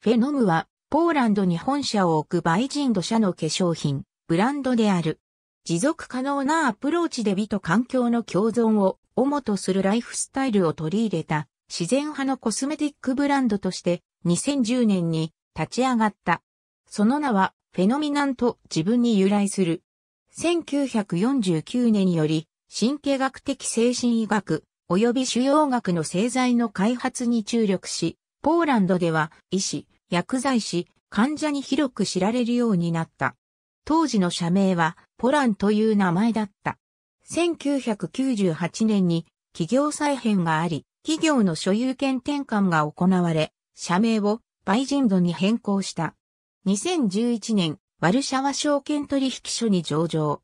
フェノムは、ポーランドに本社を置くバイジンド社の化粧品、ブランドである。持続可能なアプローチで美と環境の共存を主とするライフスタイルを取り入れた自然派のコスメティックブランドとして2010年に立ち上がった。その名はフェノミナント自分に由来する。1949年より神経学的精神医学及び腫瘍学の製剤の開発に注力し、ポーランドでは医師、薬剤師、患者に広く知られるようになった。当時の社名はポランという名前だった。1998年に企業再編があり、企業の所有権転換が行われ、社名をバイジンドに変更した。2011年、ワルシャワ証券取引所に上場。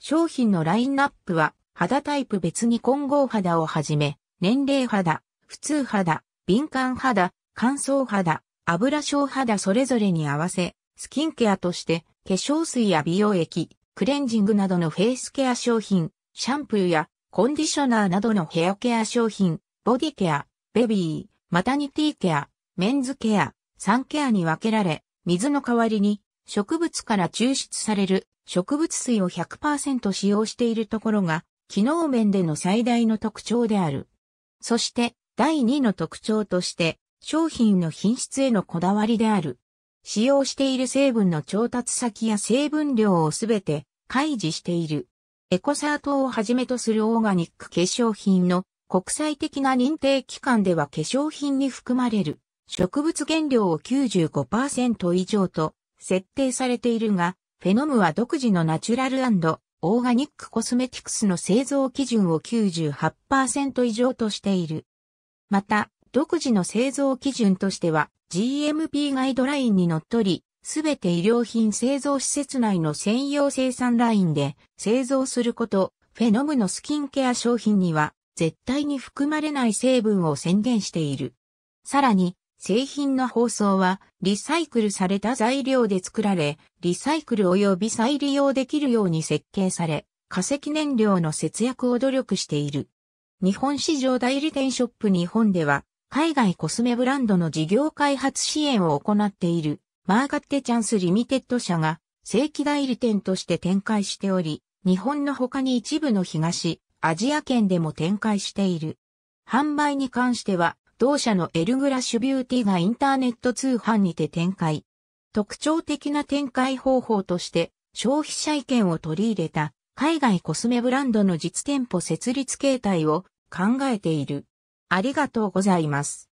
商品のラインナップは、肌タイプ別に混合肌をはじめ、年齢肌、普通肌、敏感肌、乾燥肌、油性肌それぞれに合わせ、スキンケアとして、化粧水や美容液、クレンジングなどのフェイスケア商品、シャンプーやコンディショナーなどのヘアケア商品、ボディケア、ベビー、マタニティケア、メンズケア、サンケアに分けられ、水の代わりに植物から抽出される植物水を100%使用しているところが、機能面での最大の特徴である。そして、第2の特徴として、商品の品質へのこだわりである。使用している成分の調達先や成分量をすべて開示している。エコサートをはじめとするオーガニック化粧品の国際的な認定機関では化粧品に含まれる植物原料を95%以上と設定されているが、フェノムは独自のナチュラルオーガニックコスメティクスの製造基準を98%以上としている。また、独自の製造基準としては GMP ガイドラインにのっとり、すべて医療品製造施設内の専用生産ラインで製造すること、フェノムのスキンケア商品には絶対に含まれない成分を宣言している。さらに、製品の包装はリサイクルされた材料で作られ、リサイクル及び再利用できるように設計され、化石燃料の節約を努力している。日本市場代理店ショップ日本では海外コスメブランドの事業開発支援を行っている、マーガッテチャンスリミテッド社が、正規代理店として展開しており、日本の他に一部の東、アジア圏でも展開している。販売に関しては、同社のエルグラシュビューティがインターネット通販にて展開。特徴的な展開方法として、消費者意見を取り入れた海外コスメブランドの実店舗設立形態を考えている。ありがとうございます。